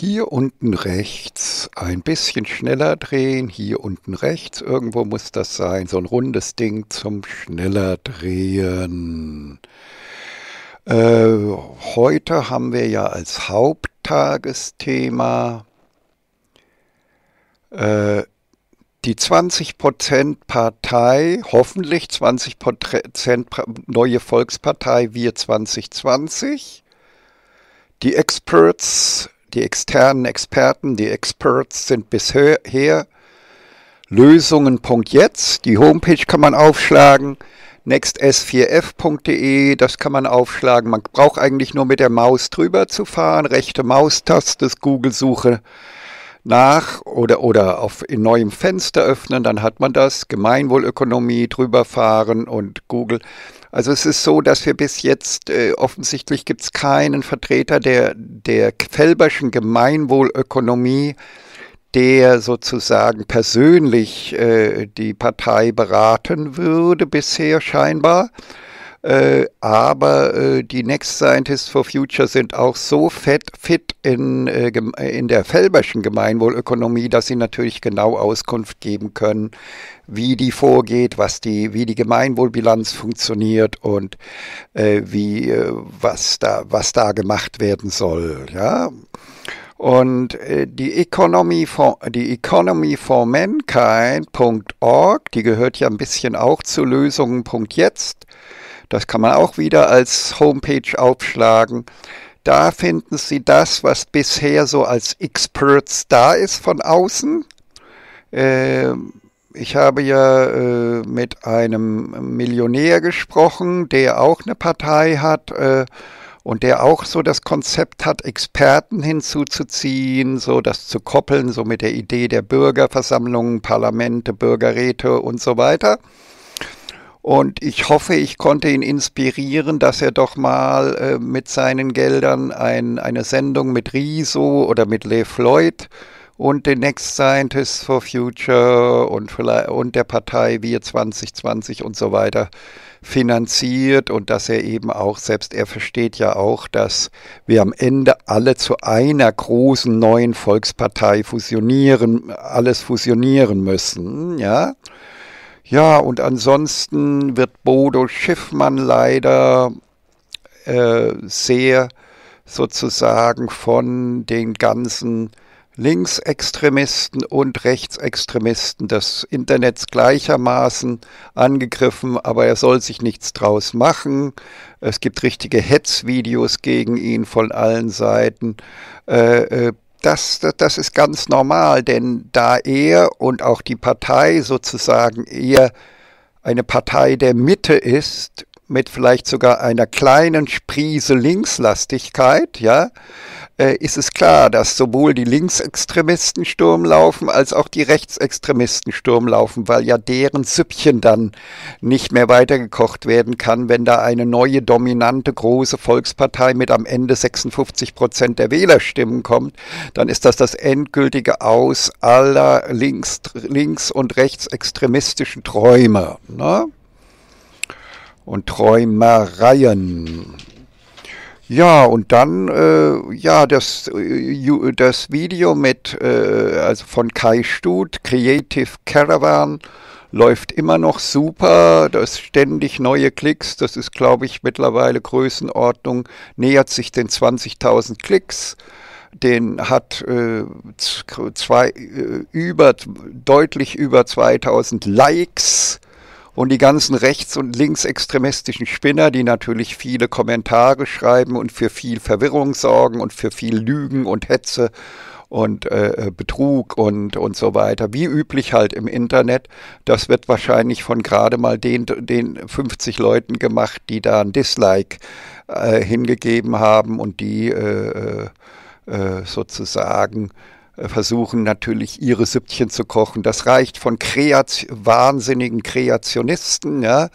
hier unten rechts ein bisschen schneller drehen, hier unten rechts, irgendwo muss das sein, so ein rundes Ding zum schneller drehen. Äh, heute haben wir ja als Haupttagesthema äh, die 20% Partei, hoffentlich 20% neue Volkspartei Wir 2020, die Experts die externen Experten, die Experts sind bisher Lösungen.jetzt. Die Homepage kann man aufschlagen. nexts4f.de, das kann man aufschlagen. Man braucht eigentlich nur mit der Maus drüber zu fahren. Rechte Maustaste, Google-Suche nach oder, oder auf in neuem Fenster öffnen, dann hat man das, Gemeinwohlökonomie drüber fahren und Google. Also es ist so, dass wir bis jetzt äh, offensichtlich gibt es keinen Vertreter der, der felberschen Gemeinwohlökonomie, der sozusagen persönlich äh, die Partei beraten würde, bisher scheinbar. Äh, aber äh, die Next Scientists for Future sind auch so fett, fit in, äh, äh in der Felberschen Gemeinwohlökonomie, dass sie natürlich genau Auskunft geben können, wie die vorgeht, was die, wie die Gemeinwohlbilanz funktioniert und äh, wie, äh, was, da, was da gemacht werden soll. Ja. Und die Economy for, die Economy for Mankind.org, die gehört ja ein bisschen auch zu Lösungen.jetzt. jetzt das kann man auch wieder als Homepage aufschlagen. Da finden Sie das, was bisher so als Experts da ist von außen. Ähm, ich habe ja äh, mit einem Millionär gesprochen, der auch eine Partei hat äh, und der auch so das Konzept hat, Experten hinzuzuziehen, so das zu koppeln, so mit der Idee der Bürgerversammlungen, Parlamente, Bürgerräte und so weiter. Und ich hoffe, ich konnte ihn inspirieren, dass er doch mal äh, mit seinen Geldern ein, eine Sendung mit Riso oder mit Le Floyd und den Next Scientists for Future und, vielleicht, und der Partei Wir 2020 und so weiter finanziert und dass er eben auch selbst, er versteht ja auch, dass wir am Ende alle zu einer großen neuen Volkspartei fusionieren, alles fusionieren müssen, ja. Ja, und ansonsten wird Bodo Schiffmann leider äh, sehr sozusagen von den ganzen Linksextremisten und Rechtsextremisten des Internets gleichermaßen angegriffen, aber er soll sich nichts draus machen. Es gibt richtige Hetzvideos gegen ihn von allen Seiten. Äh, äh das, das, das ist ganz normal, denn da er und auch die Partei sozusagen eher eine Partei der Mitte ist, mit vielleicht sogar einer kleinen Sprise Linkslastigkeit, ja, äh, ist es klar, dass sowohl die Linksextremisten Sturm laufen als auch die Rechtsextremisten Sturm laufen, weil ja deren Süppchen dann nicht mehr weitergekocht werden kann, wenn da eine neue dominante große Volkspartei mit am Ende 56 Prozent der Wählerstimmen kommt, dann ist das das endgültige Aus aller links, links und rechtsextremistischen Träume ne? und Träumereien. Ja, und dann, äh, ja, das, äh, das Video mit, äh, also von Kai Stut, Creative Caravan, läuft immer noch super, das ständig neue Klicks, das ist glaube ich mittlerweile Größenordnung, nähert sich den 20.000 Klicks, den hat äh, zwei, äh, über, deutlich über 2000 Likes, und die ganzen rechts- und linksextremistischen Spinner, die natürlich viele Kommentare schreiben und für viel Verwirrung sorgen und für viel Lügen und Hetze und äh, äh Betrug und, und so weiter, wie üblich halt im Internet. Das wird wahrscheinlich von gerade mal den, den 50 Leuten gemacht, die da ein Dislike äh, hingegeben haben und die äh, äh, äh sozusagen äh, versuchen natürlich ihre Süppchen zu kochen. Das reicht von Kreat wahnsinnigen Kreationisten, ja,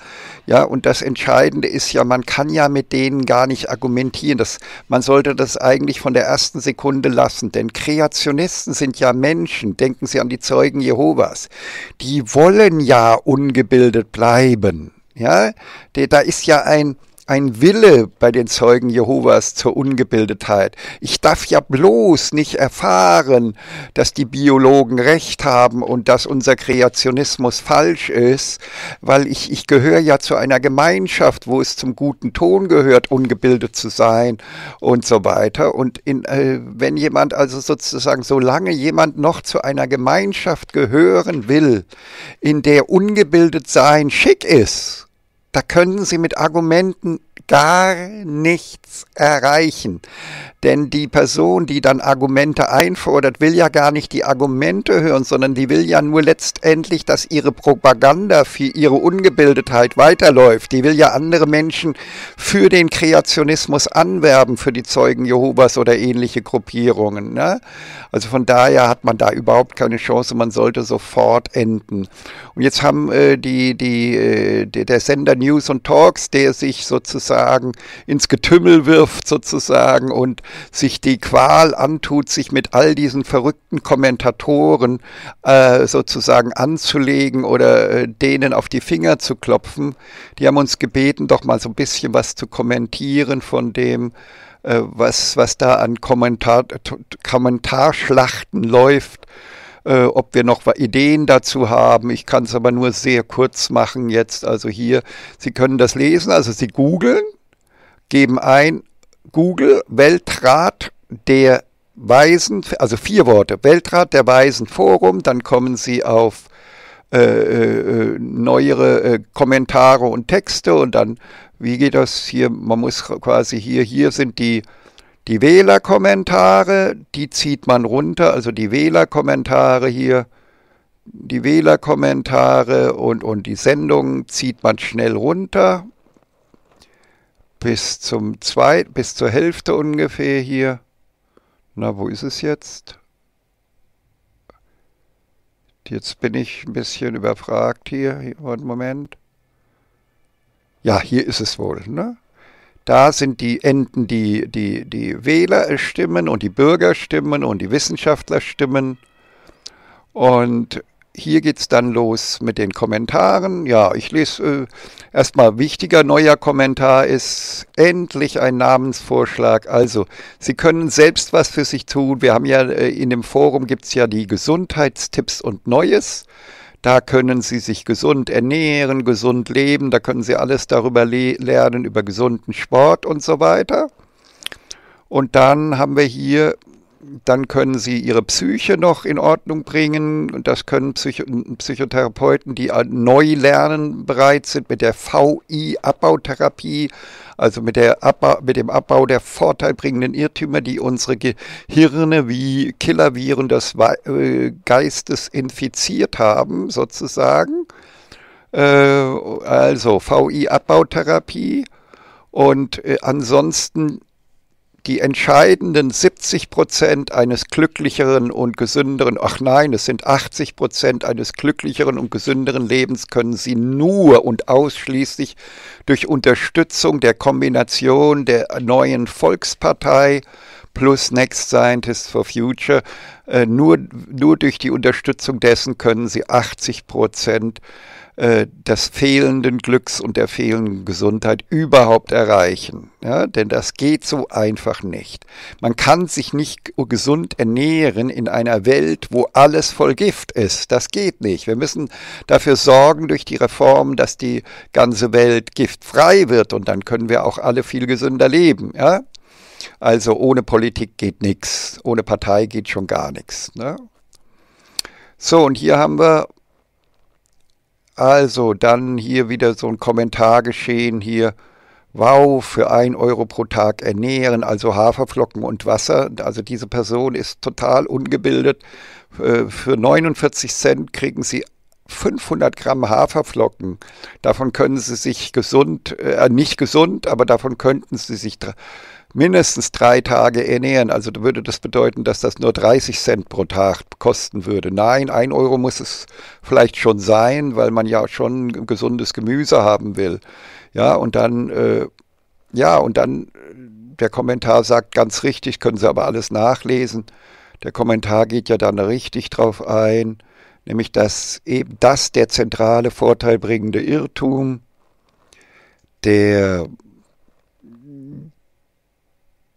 ja, und das Entscheidende ist ja, man kann ja mit denen gar nicht argumentieren. Das, man sollte das eigentlich von der ersten Sekunde lassen, denn Kreationisten sind ja Menschen, denken Sie an die Zeugen Jehovas. Die wollen ja ungebildet bleiben, ja. Da ist ja ein, ein Wille bei den Zeugen Jehovas zur Ungebildetheit. Ich darf ja bloß nicht erfahren, dass die Biologen recht haben und dass unser Kreationismus falsch ist, weil ich, ich gehöre ja zu einer Gemeinschaft, wo es zum guten Ton gehört, ungebildet zu sein und so weiter. Und in, äh, wenn jemand also sozusagen, solange jemand noch zu einer Gemeinschaft gehören will, in der ungebildet sein schick ist, da können Sie mit Argumenten gar nichts erreichen. Denn die Person, die dann Argumente einfordert, will ja gar nicht die Argumente hören, sondern die will ja nur letztendlich, dass ihre Propaganda für ihre Ungebildetheit weiterläuft. Die will ja andere Menschen für den Kreationismus anwerben, für die Zeugen Jehovas oder ähnliche Gruppierungen. Ne? Also von daher hat man da überhaupt keine Chance, man sollte sofort enden. Und jetzt haben äh, die, die, äh, der Sender News und Talks, der sich sozusagen ins Getümmel wirft sozusagen und sich die Qual antut, sich mit all diesen verrückten Kommentatoren äh, sozusagen anzulegen oder äh, denen auf die Finger zu klopfen. Die haben uns gebeten, doch mal so ein bisschen was zu kommentieren von dem, äh, was, was da an Kommentar, Kommentarschlachten läuft äh, ob wir noch Ideen dazu haben. Ich kann es aber nur sehr kurz machen jetzt. Also hier, Sie können das lesen. Also Sie googeln, geben ein Google Weltrat der Weisen, also vier Worte, Weltrat der Weisen Forum, dann kommen Sie auf äh, äh, neuere äh, Kommentare und Texte und dann, wie geht das hier? Man muss quasi hier, hier sind die die Wählerkommentare, die zieht man runter, also die Wählerkommentare hier, die Wählerkommentare und, und die Sendungen zieht man schnell runter. Bis, zum zweit, bis zur Hälfte ungefähr hier. Na, wo ist es jetzt? Jetzt bin ich ein bisschen überfragt hier. Einen Moment. Ja, hier ist es wohl, ne? Da sind die Enden, die, die, die Wähler stimmen und die Bürger stimmen und die Wissenschaftler stimmen. Und hier geht es dann los mit den Kommentaren. Ja, ich lese äh, erstmal wichtiger neuer Kommentar ist endlich ein Namensvorschlag. Also, Sie können selbst was für sich tun. Wir haben ja äh, in dem Forum gibt es ja die Gesundheitstipps und Neues. Da können Sie sich gesund ernähren, gesund leben, da können Sie alles darüber le lernen, über gesunden Sport und so weiter. Und dann haben wir hier dann können sie ihre Psyche noch in Ordnung bringen. Und das können Psycho Psychotherapeuten, die neu lernen bereit sind mit der VI-Abbautherapie, also mit, der Abba mit dem Abbau der vorteilbringenden Irrtümer, die unsere Gehirne wie Killerviren des äh, Geistes infiziert haben, sozusagen. Äh, also VI-Abbautherapie. Und äh, ansonsten die entscheidenden 70 Prozent eines glücklicheren und gesünderen, ach nein, es sind 80 Prozent eines glücklicheren und gesünderen Lebens können Sie nur und ausschließlich durch Unterstützung der Kombination der neuen Volkspartei, plus Next Scientists for Future. Äh, nur, nur durch die Unterstützung dessen können sie 80 Prozent äh, des fehlenden Glücks und der fehlenden Gesundheit überhaupt erreichen. Ja, denn das geht so einfach nicht. Man kann sich nicht gesund ernähren in einer Welt, wo alles voll Gift ist. Das geht nicht. Wir müssen dafür sorgen durch die Reform, dass die ganze Welt giftfrei wird und dann können wir auch alle viel gesünder leben. Ja? Also ohne Politik geht nichts, ohne Partei geht schon gar nichts. Ne? So, und hier haben wir also dann hier wieder so ein Kommentar geschehen hier. Wow, für 1 Euro pro Tag ernähren, also Haferflocken und Wasser. Also diese Person ist total ungebildet. Äh, für 49 Cent kriegen sie 500 Gramm Haferflocken. Davon können sie sich gesund, äh, nicht gesund, aber davon könnten sie sich mindestens drei Tage ernähren. Also würde das bedeuten, dass das nur 30 Cent pro Tag kosten würde. Nein, ein Euro muss es vielleicht schon sein, weil man ja schon gesundes Gemüse haben will. Ja, und dann, äh, ja, und dann, äh, der Kommentar sagt ganz richtig, können Sie aber alles nachlesen. Der Kommentar geht ja dann richtig drauf ein, nämlich dass eben das der zentrale vorteilbringende Irrtum der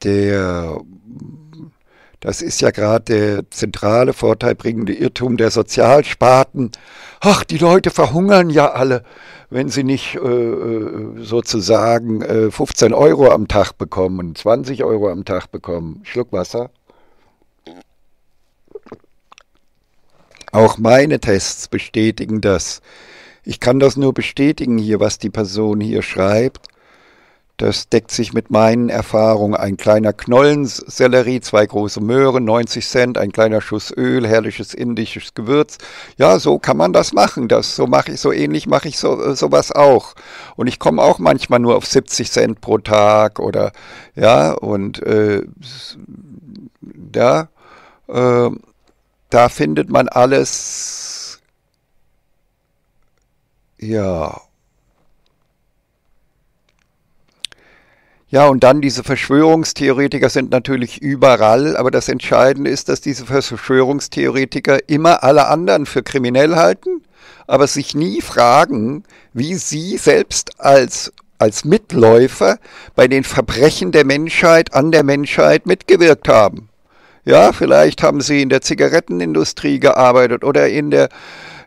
der das ist ja gerade der zentrale vorteilbringende Irrtum der Sozialsparten. Ach, die Leute verhungern ja alle, wenn sie nicht äh, äh sozusagen äh, 15 Euro am Tag bekommen, 20 Euro am Tag bekommen. Schluck Wasser. Auch meine Tests bestätigen das. Ich kann das nur bestätigen hier, was die Person hier schreibt. Das deckt sich mit meinen Erfahrungen. Ein kleiner Knollensellerie, zwei große Möhren, 90 Cent, ein kleiner Schuss Öl, herrliches indisches Gewürz. Ja, so kann man das machen. Das so mache ich so ähnlich mache ich so äh, sowas auch. Und ich komme auch manchmal nur auf 70 Cent pro Tag oder ja und äh, da äh, da findet man alles. Ja, Ja, und dann diese Verschwörungstheoretiker sind natürlich überall, aber das Entscheidende ist, dass diese Verschwörungstheoretiker immer alle anderen für kriminell halten, aber sich nie fragen, wie sie selbst als als Mitläufer bei den Verbrechen der Menschheit an der Menschheit mitgewirkt haben. Ja, vielleicht haben sie in der Zigarettenindustrie gearbeitet oder in der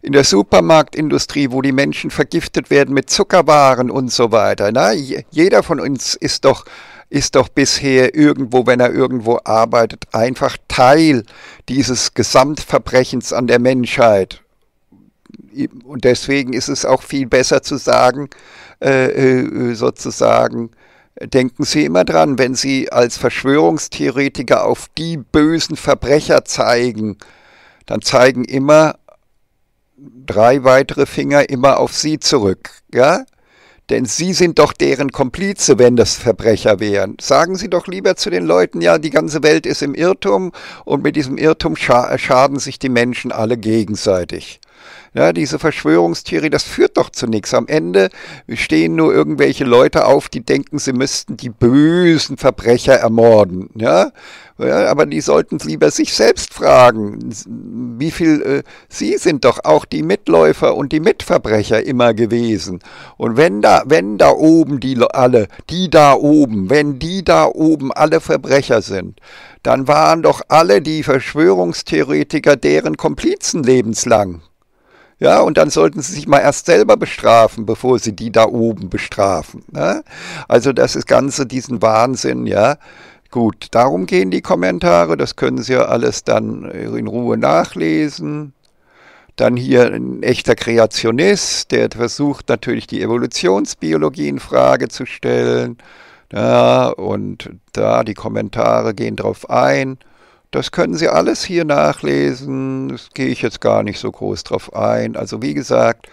in der Supermarktindustrie, wo die Menschen vergiftet werden mit Zuckerwaren und so weiter. Na, jeder von uns ist doch ist doch bisher irgendwo, wenn er irgendwo arbeitet, einfach Teil dieses Gesamtverbrechens an der Menschheit. Und deswegen ist es auch viel besser zu sagen, äh, äh, sozusagen, denken Sie immer dran, wenn Sie als Verschwörungstheoretiker auf die bösen Verbrecher zeigen, dann zeigen immer drei weitere Finger immer auf sie zurück, ja? Denn sie sind doch deren Komplize, wenn das Verbrecher wären. Sagen Sie doch lieber zu den Leuten, ja, die ganze Welt ist im Irrtum und mit diesem Irrtum scha schaden sich die Menschen alle gegenseitig. Ja, diese Verschwörungstheorie, das führt doch zu nichts. Am Ende stehen nur irgendwelche Leute auf, die denken, sie müssten die bösen Verbrecher ermorden. Ja, ja aber die sollten lieber sich selbst fragen, wie viel, äh, sie sind doch auch die Mitläufer und die Mitverbrecher immer gewesen. Und wenn da, wenn da oben die alle, die da oben, wenn die da oben alle Verbrecher sind, dann waren doch alle die Verschwörungstheoretiker deren Komplizen lebenslang. Ja, und dann sollten sie sich mal erst selber bestrafen, bevor sie die da oben bestrafen. Ne? Also das ist Ganze diesen Wahnsinn, ja. Gut, darum gehen die Kommentare, das können Sie ja alles dann in Ruhe nachlesen. Dann hier ein echter Kreationist, der versucht natürlich die Evolutionsbiologie in Frage zu stellen. Ja, und da die Kommentare gehen drauf ein. Das können Sie alles hier nachlesen. Das gehe ich jetzt gar nicht so groß drauf ein. Also wie gesagt,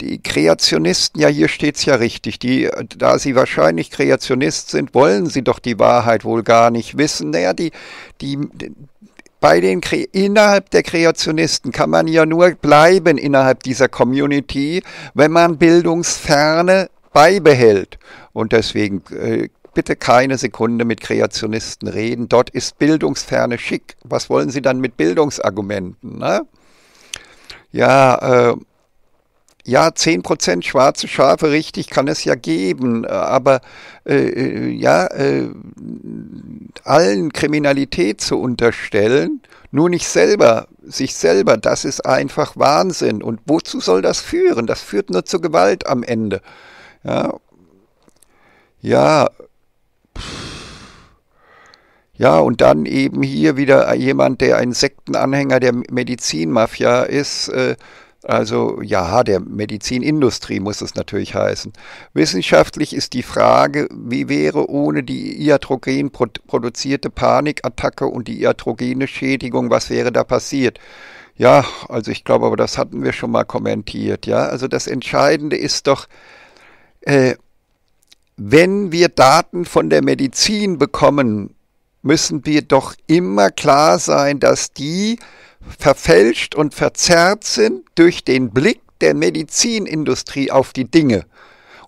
die Kreationisten, ja hier steht es ja richtig, die, da sie wahrscheinlich Kreationist sind, wollen sie doch die Wahrheit wohl gar nicht wissen. Naja, die, die, bei den innerhalb der Kreationisten kann man ja nur bleiben innerhalb dieser Community, wenn man Bildungsferne beibehält. Und deswegen äh, bitte keine Sekunde mit Kreationisten reden. Dort ist Bildungsferne schick. Was wollen Sie dann mit Bildungsargumenten? Ne? Ja, äh, ja, 10% schwarze Schafe, richtig, kann es ja geben, aber äh, äh, ja, äh, allen Kriminalität zu unterstellen, nur nicht selber, sich selber, das ist einfach Wahnsinn. Und wozu soll das führen? Das führt nur zu Gewalt am Ende. Ja, ja ja, und dann eben hier wieder jemand, der ein Sektenanhänger der Medizinmafia ist. Äh, also ja, der Medizinindustrie muss es natürlich heißen. Wissenschaftlich ist die Frage, wie wäre ohne die iatrogen produzierte Panikattacke und die iatrogene Schädigung, was wäre da passiert? Ja, also ich glaube, aber das hatten wir schon mal kommentiert. Ja, also das Entscheidende ist doch, äh, wenn wir Daten von der Medizin bekommen, müssen wir doch immer klar sein, dass die verfälscht und verzerrt sind durch den Blick der Medizinindustrie auf die Dinge.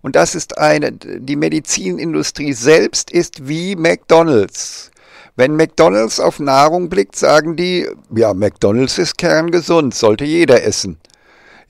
Und das ist eine, die Medizinindustrie selbst ist wie McDonald's. Wenn McDonald's auf Nahrung blickt, sagen die, ja, McDonald's ist kerngesund, sollte jeder essen.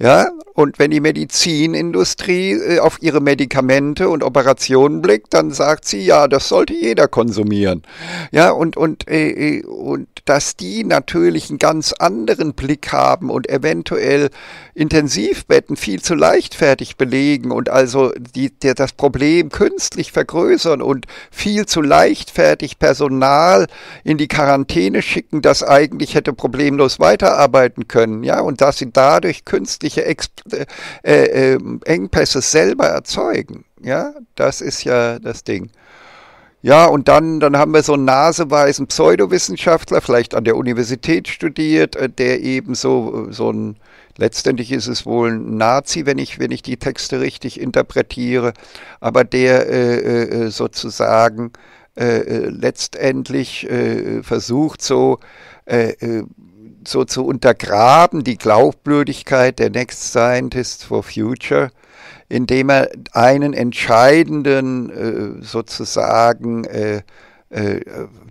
Ja, und wenn die Medizinindustrie äh, auf ihre Medikamente und Operationen blickt, dann sagt sie, ja, das sollte jeder konsumieren. Ja, und, und, äh, äh, und dass die natürlich einen ganz anderen Blick haben und eventuell Intensivbetten viel zu leichtfertig belegen und also die, der, das Problem künstlich vergrößern und viel zu leichtfertig Personal in die Quarantäne schicken, das eigentlich hätte problemlos weiterarbeiten können. Ja, und dass sie dadurch künstlich solche Ex äh, äh, ähm, Engpässe selber erzeugen. Ja, das ist ja das Ding. Ja, und dann, dann haben wir so einen naseweisen Pseudowissenschaftler, vielleicht an der Universität studiert, äh, der eben so, äh, so ein, letztendlich ist es wohl ein Nazi, wenn ich, wenn ich die Texte richtig interpretiere, aber der äh, äh sozusagen äh, letztendlich äh, versucht so, so zu untergraben, die Glaubwürdigkeit der Next Scientists for Future, indem er einen entscheidenden äh, sozusagen äh, äh,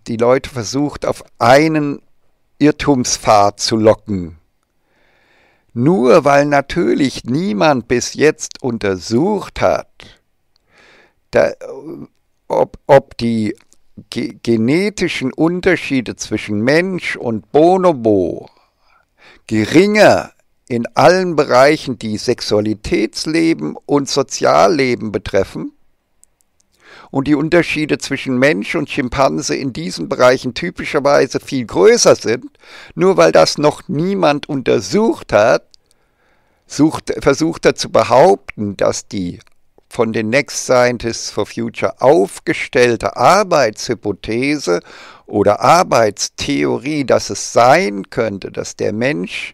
die Leute versucht, auf einen Irrtumspfad zu locken. Nur weil natürlich niemand bis jetzt untersucht hat, da, ob, ob die ge genetischen Unterschiede zwischen Mensch und Bonobo geringer in allen Bereichen, die Sexualitätsleben und Sozialleben betreffen, und die Unterschiede zwischen Mensch und Schimpanse in diesen Bereichen typischerweise viel größer sind, nur weil das noch niemand untersucht hat, sucht, versucht er zu behaupten, dass die von den Next Scientists for Future aufgestellte Arbeitshypothese oder Arbeitstheorie, dass es sein könnte, dass der Mensch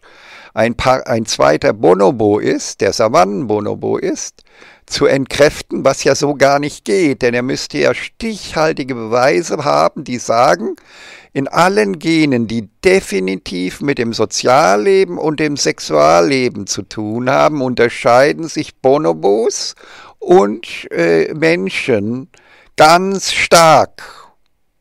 ein, paar, ein zweiter Bonobo ist, der Savannenbonobo ist, zu entkräften, was ja so gar nicht geht, denn er müsste ja stichhaltige Beweise haben, die sagen, in allen Genen, die definitiv mit dem Sozialleben und dem Sexualleben zu tun haben, unterscheiden sich Bonobos und äh, Menschen ganz stark.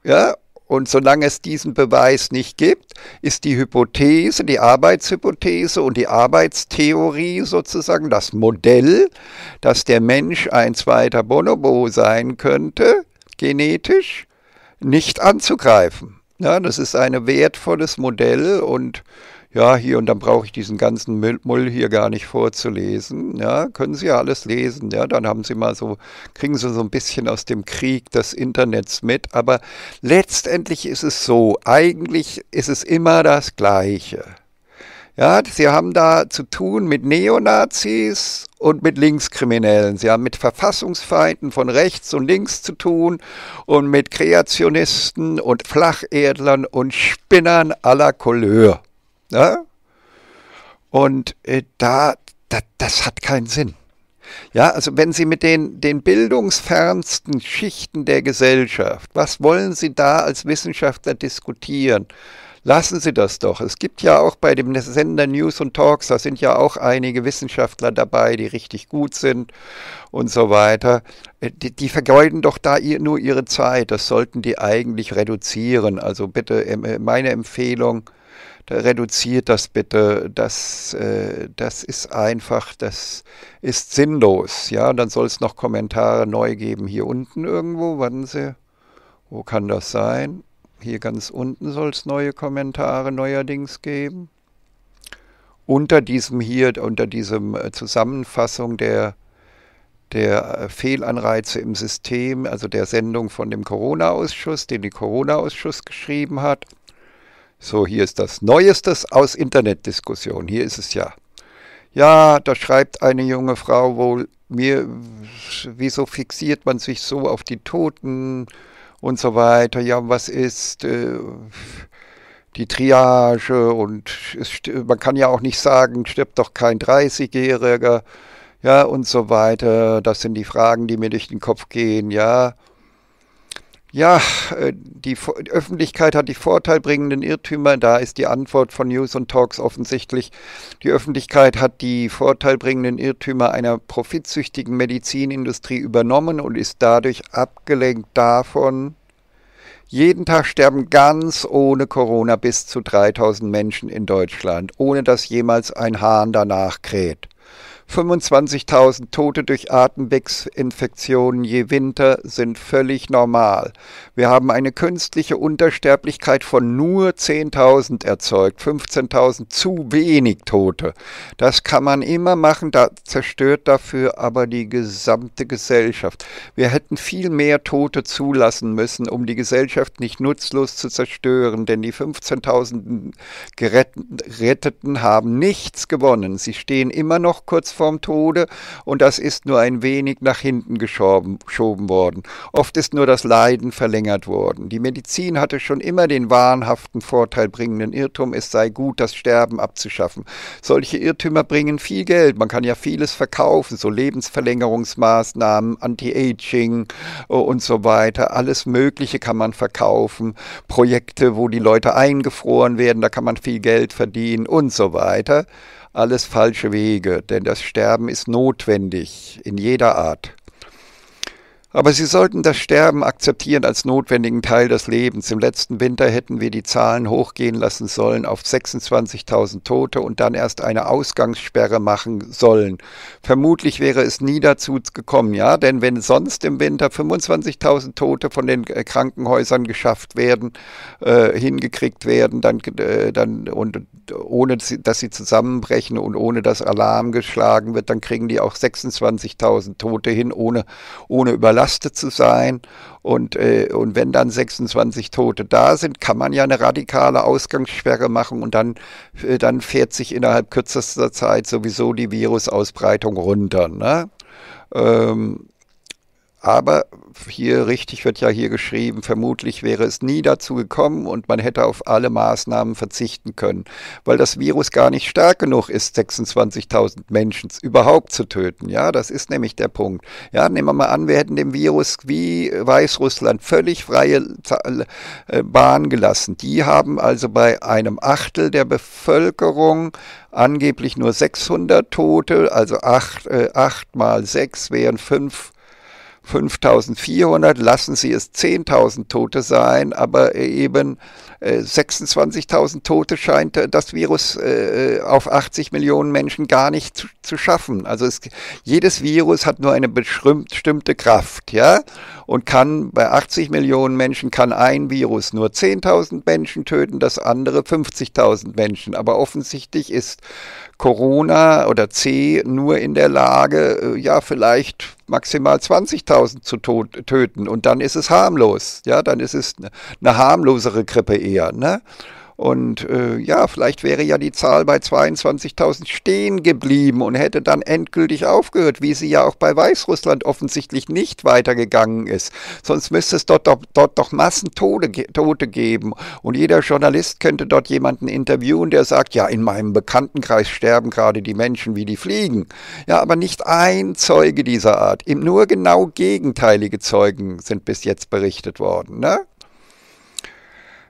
Ja? Und solange es diesen Beweis nicht gibt, ist die Hypothese, die Arbeitshypothese und die Arbeitstheorie sozusagen das Modell, dass der Mensch ein zweiter Bonobo sein könnte, genetisch, nicht anzugreifen. Ja, das ist ein wertvolles Modell und ja, hier und dann brauche ich diesen ganzen Müll hier gar nicht vorzulesen. Ja, können Sie ja alles lesen. Ja, dann haben Sie mal so, kriegen Sie so ein bisschen aus dem Krieg des Internets mit. Aber letztendlich ist es so, eigentlich ist es immer das Gleiche. Ja, sie haben da zu tun mit Neonazis und mit Linkskriminellen. Sie haben mit Verfassungsfeinden von rechts und links zu tun und mit Kreationisten und Flacherdlern und Spinnern aller Couleur. Ne? Und äh, da, da, das hat keinen Sinn. Ja, also wenn Sie mit den, den bildungsfernsten Schichten der Gesellschaft, was wollen Sie da als Wissenschaftler diskutieren? Lassen Sie das doch. Es gibt ja auch bei dem Sender News und Talks, da sind ja auch einige Wissenschaftler dabei, die richtig gut sind und so weiter. Äh, die, die vergeuden doch da ihr, nur ihre Zeit. Das sollten die eigentlich reduzieren. Also bitte äh, meine Empfehlung, reduziert das bitte, das, äh, das ist einfach, das ist sinnlos. Ja, und dann soll es noch Kommentare neu geben hier unten irgendwo, warten Sie, wo kann das sein? Hier ganz unten soll es neue Kommentare neuerdings geben. Unter diesem hier, unter diesem äh, Zusammenfassung der der äh, Fehlanreize im System, also der Sendung von dem Corona-Ausschuss, den die Corona-Ausschuss geschrieben hat, so, hier ist das Neuestes aus Internetdiskussion. Hier ist es ja. Ja, da schreibt eine junge Frau wohl, mir, wieso fixiert man sich so auf die Toten und so weiter? Ja, was ist äh, die Triage? Und es, man kann ja auch nicht sagen, stirbt doch kein 30-Jähriger, ja, und so weiter. Das sind die Fragen, die mir durch den Kopf gehen, ja. Ja, äh, die Öffentlichkeit hat die vorteilbringenden Irrtümer. Da ist die Antwort von News und Talks offensichtlich. Die Öffentlichkeit hat die vorteilbringenden Irrtümer einer profitsüchtigen Medizinindustrie übernommen und ist dadurch abgelenkt davon. Jeden Tag sterben ganz ohne Corona bis zu 3000 Menschen in Deutschland, ohne dass jemals ein Hahn danach kräht. 25.000 Tote durch Atemwegsinfektionen je Winter sind völlig normal. Wir haben eine künstliche Untersterblichkeit von nur 10.000 erzeugt, 15.000 zu wenig Tote. Das kann man immer machen, da zerstört dafür aber die gesamte Gesellschaft. Wir hätten viel mehr Tote zulassen müssen, um die Gesellschaft nicht nutzlos zu zerstören, denn die 15.000 Geretteten haben nichts gewonnen. Sie stehen immer noch kurz vom Tode und das ist nur ein wenig nach hinten geschoben worden. Oft ist nur das Leiden verlängert worden. Die Medizin hatte schon immer den wahnhaften Vorteil bringenden Irrtum, es sei gut, das Sterben abzuschaffen. Solche Irrtümer bringen viel Geld. Man kann ja vieles verkaufen, so Lebensverlängerungsmaßnahmen, Anti-Aging äh, und so weiter. Alles Mögliche kann man verkaufen. Projekte, wo die Leute eingefroren werden, da kann man viel Geld verdienen und so weiter alles falsche Wege, denn das Sterben ist notwendig in jeder Art. Aber sie sollten das Sterben akzeptieren als notwendigen Teil des Lebens. Im letzten Winter hätten wir die Zahlen hochgehen lassen sollen auf 26.000 Tote und dann erst eine Ausgangssperre machen sollen. Vermutlich wäre es nie dazu gekommen, ja, denn wenn sonst im Winter 25.000 Tote von den äh, Krankenhäusern geschafft werden, äh, hingekriegt werden, dann, äh, dann und ohne dass sie zusammenbrechen und ohne dass Alarm geschlagen wird, dann kriegen die auch 26.000 Tote hin, ohne, ohne Überlastung überlastet zu sein. Und, äh, und wenn dann 26 Tote da sind, kann man ja eine radikale Ausgangssperre machen und dann, äh, dann fährt sich innerhalb kürzester Zeit sowieso die Virusausbreitung runter. Ne? Ähm, aber hier richtig wird ja hier geschrieben, vermutlich wäre es nie dazu gekommen und man hätte auf alle Maßnahmen verzichten können, weil das Virus gar nicht stark genug ist, 26.000 Menschen überhaupt zu töten. Ja, das ist nämlich der Punkt. Ja, nehmen wir mal an, wir hätten dem Virus wie Weißrussland völlig freie äh, Bahn gelassen. Die haben also bei einem Achtel der Bevölkerung angeblich nur 600 Tote, also 8, 8 äh, mal 6 wären 5 5400, lassen Sie es 10.000 Tote sein, aber äh, eben 26.000 äh, Tote scheint äh, das Virus auf 80 Millionen Menschen gar nicht zu, zu schaffen. Also es, jedes Virus hat nur eine bestimmte Kraft, ja und kann bei 80 Millionen Menschen kann ein Virus nur 10.000 Menschen töten, das andere 50.000 Menschen. Aber offensichtlich ist Corona oder C nur in der Lage, äh, ja, vielleicht maximal 20.000 zu töten und dann ist es harmlos. Ja, dann ist es eine harmlosere Grippe eher, ne? Und äh, ja, vielleicht wäre ja die Zahl bei 22.000 stehen geblieben und hätte dann endgültig aufgehört, wie sie ja auch bei Weißrussland offensichtlich nicht weitergegangen ist. Sonst müsste es dort doch, dort doch Massentode Tote geben. Und jeder Journalist könnte dort jemanden interviewen, der sagt, ja, in meinem Bekanntenkreis sterben gerade die Menschen wie die Fliegen. Ja, aber nicht ein Zeuge dieser Art. Nur genau gegenteilige Zeugen sind bis jetzt berichtet worden. Ne?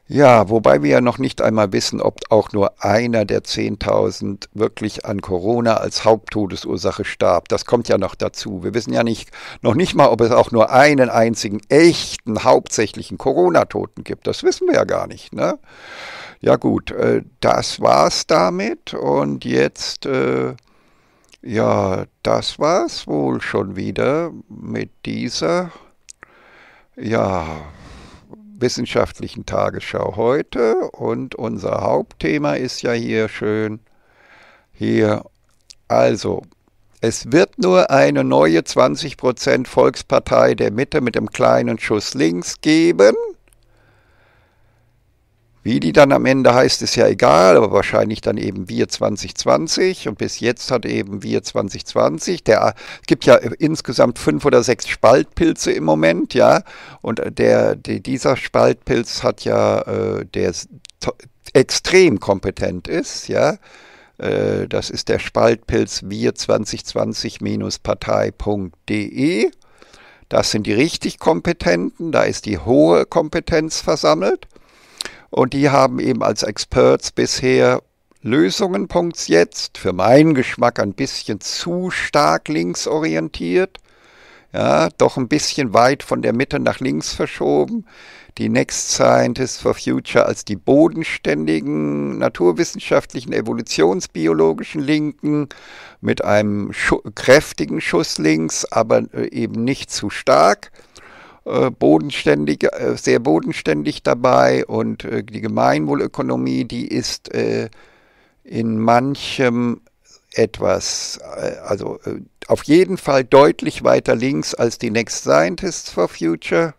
Ja, wobei wir ja noch nicht einmal wissen, ob auch nur einer der 10.000 wirklich an Corona als Haupttodesursache starb. Das kommt ja noch dazu. Wir wissen ja nicht, noch nicht mal, ob es auch nur einen einzigen echten, hauptsächlichen Corona-Toten gibt. Das wissen wir ja gar nicht. Ne? Ja gut, äh, das war's damit und jetzt... Äh, ja, das war's wohl schon wieder mit dieser. Ja, wissenschaftlichen Tagesschau heute und unser Hauptthema ist ja hier schön hier. Also, es wird nur eine neue 20% Volkspartei der Mitte mit dem kleinen Schuss links geben. Wie die dann am Ende heißt, ist ja egal, aber wahrscheinlich dann eben Wir 2020 und bis jetzt hat eben Wir 2020, der, es gibt ja insgesamt fünf oder sechs Spaltpilze im Moment, ja, und äh, der, der dieser Spaltpilz hat ja, äh, der extrem kompetent ist, ja, äh, das ist der Spaltpilz Wir 2020-partei.de. Das sind die richtig Kompetenten, da ist die hohe Kompetenz versammelt. Und die haben eben als Experts bisher Lösungen, Punkt jetzt, für meinen Geschmack ein bisschen zu stark links orientiert. Ja, doch ein bisschen weit von der Mitte nach links verschoben. Die Next Scientists for Future als die bodenständigen naturwissenschaftlichen, evolutionsbiologischen Linken mit einem Schu kräftigen Schuss links, aber äh, eben nicht zu stark. Äh, bodenständig, äh, sehr bodenständig dabei und äh, die Gemeinwohlökonomie, die ist äh, in manchem etwas, äh, also auf jeden Fall deutlich weiter links als die Next Scientists for Future,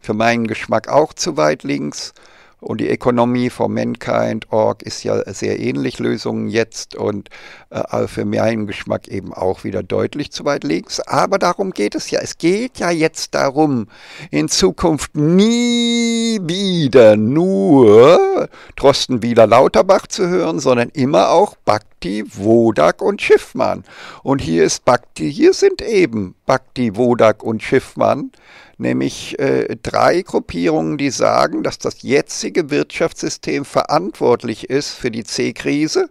für meinen Geschmack auch zu weit links und die Economy for Mankind.org ist ja sehr ähnlich Lösungen jetzt und äh, für meinen Geschmack eben auch wieder deutlich zu weit links. Aber darum geht es ja. Es geht ja jetzt darum, in Zukunft nie wieder nur Trosten Wieler Lauterbach zu hören, sondern immer auch Bhakti, Wodak und Schiffmann. Und hier ist Bhakti, hier sind eben Bhakti, Wodak und Schiffmann nämlich äh, drei Gruppierungen, die sagen, dass das jetzige Wirtschaftssystem verantwortlich ist für die C-Krise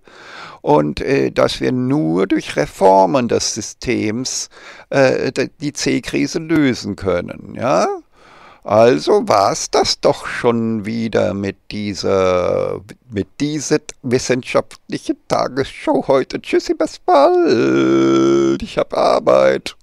und äh, dass wir nur durch Reformen des Systems äh, die C-Krise lösen können. Ja? Also war es das doch schon wieder mit dieser, mit dieser wissenschaftlichen Tagesshow heute. Tschüssi, bis bald. Ich habe Arbeit.